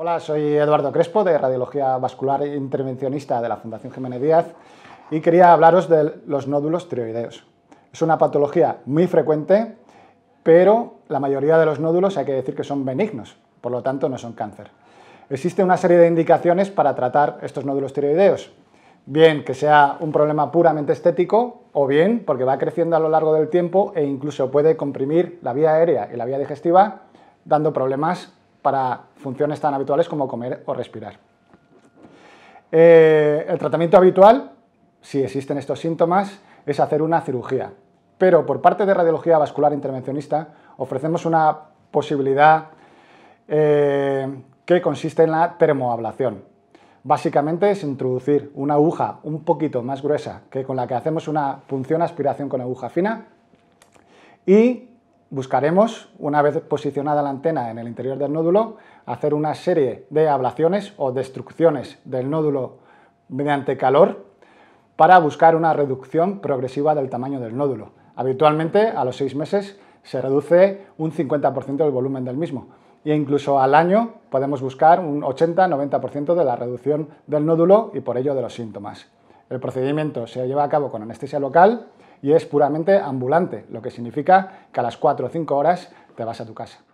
Hola, soy Eduardo Crespo de Radiología Vascular Intervencionista de la Fundación Jiménez Díaz y quería hablaros de los nódulos tiroideos. Es una patología muy frecuente, pero la mayoría de los nódulos hay que decir que son benignos, por lo tanto no son cáncer. Existe una serie de indicaciones para tratar estos nódulos tiroideos. Bien que sea un problema puramente estético o bien porque va creciendo a lo largo del tiempo e incluso puede comprimir la vía aérea y la vía digestiva dando problemas para funciones tan habituales como comer o respirar. Eh, el tratamiento habitual, si existen estos síntomas, es hacer una cirugía, pero por parte de radiología vascular intervencionista ofrecemos una posibilidad eh, que consiste en la termoablación. Básicamente es introducir una aguja un poquito más gruesa que con la que hacemos una punción aspiración con aguja fina y buscaremos, una vez posicionada la antena en el interior del nódulo, hacer una serie de ablaciones o destrucciones del nódulo mediante calor para buscar una reducción progresiva del tamaño del nódulo. Habitualmente, a los seis meses, se reduce un 50% del volumen del mismo e incluso al año podemos buscar un 80-90% de la reducción del nódulo y por ello de los síntomas. El procedimiento se lleva a cabo con anestesia local, y es puramente ambulante, lo que significa que a las 4 o 5 horas te vas a tu casa.